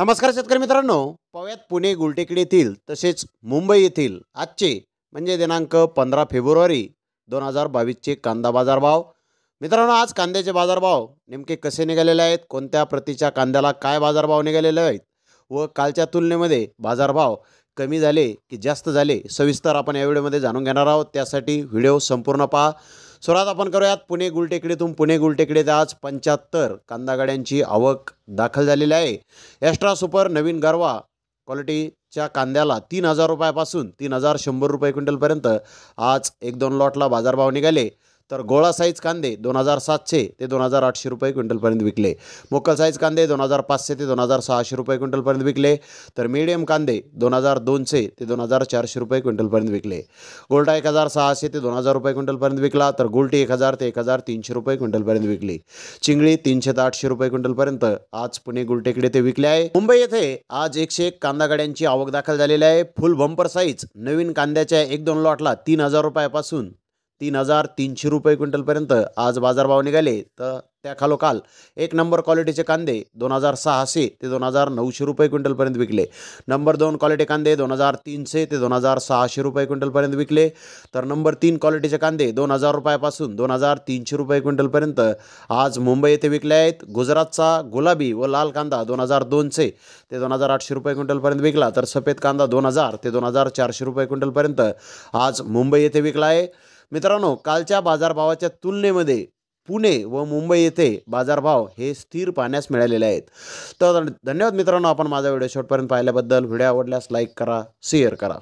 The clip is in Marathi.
नमस्कार शेतकरी मित्रांनो पव्यात पुणे गुलटेकडी येथील तसेच मुंबई येथील आजचे म्हणजे दिनांक पंधरा फेब्रुवारी दोन हजार बावीसचे कांदा बाजारभाव मित्रांनो आज कांद्याचे बाजारभाव नेमके कसे निघालेले आहेत कोणत्या प्रतीच्या कांद्याला काय बाजारभाव निघालेले आहेत व कालच्या तुलनेमध्ये बाजारभाव कमी झाले की जास्त झाले सविस्तर आपण या व्हिडिओमध्ये जाणून घेणार आहोत त्यासाठी व्हिडिओ संपूर्ण पहा सुरुवात आपण करूयात पुणे गुलटेकडीतून पुणे गुलटेकडीत आज पंच्याहत्तर कांदा गाड्यांची आवक दाखल झालेली आहे एक्स्ट्रा सुपर नवीन गरवा क्वालिटीच्या कांद्याला तीन हजार रुपयापासून तीन हजार शंभर रुपये क्विंटलपर्यंत आज एक दोन लॉटला बाजारभाव निघाले तर गोळा साईज कांदे दोन हजार सातशे ते दोन हजार आठशे रुपये क्विंटलपर्यंत विकले मोकल साईज कांदे दोन हजार पाचशे ते दोन हजार सहाशे रुपये क्विंटलपर्यंत विकले तर मीडियम कांदे दोन हजार दोनशे ते दोन हजार चारशे रुपये क्विंटलपर्यंत विकले गोल्डा एक हजार सहाशे ते दोन हजार रुपये क्विंटलपर्यंत विकला तर गोल्टी एक हजार ते एक हजार तीनशे रुपये क्विंटलपर्यंत विकली चिंगळी तीनशे ते आठशे रुपये क्विंटलपर्यंत आज पुणे गुलटेकडे ते विकले आहे मुंबई येथे आज एकशे एक कांदा गाड्यांची आवक दाखल झालेली आहे फुल बंपर साईज नवीन कांद्याच्या एक दोन लॉटला तीन हजार रुपयापासून तीन हजार तीनशे रुपये क्विंटलपर्यंत आज बाजारभाव निघाले तर त्या एक नंबर क्वालिटीचे कांदे दोन हजार सहाशे ते दोन हजार नऊशे रुपये क्विंटलपर्यंत विकले नंबर दोन क्वालिटी कांदे दोन हजार तीनशे ते दोन हजार सहाशे रुपये क्विंटलपर्यंत विकले तर नंबर तीन क्वालिटीचे कांदे दोन हजार रुपयापासून दोन हजार तीनशे रुपये क्विंटलपर्यंत आज मुंबई येथे विकले आहेत गुजरातचा गुलाबी व लाल कांदा दोन हजार दोनशे ते दोन हजार आठशे रुपये क्विंटलपर्यंत विकला तर सफेद कांदा दोन हजार ते दोन हजार चारशे रुपये क्विंटलपर्यंत आज मुंबई येथे विकला आहे मित्रांनो कालच्या बाजारभावाच्या तुलनेमध्ये पुणे व मुंबई येथे बाजारभाव हे स्थिर पाहण्यास मिळालेले आहेत तर धन्यवाद मित्रांनो आपण माझा व्हिडिओ शॉर्टपर्यंत पाहिल्याबद्दल व्हिडिओ आवडल्यास लाईक करा शेअर करा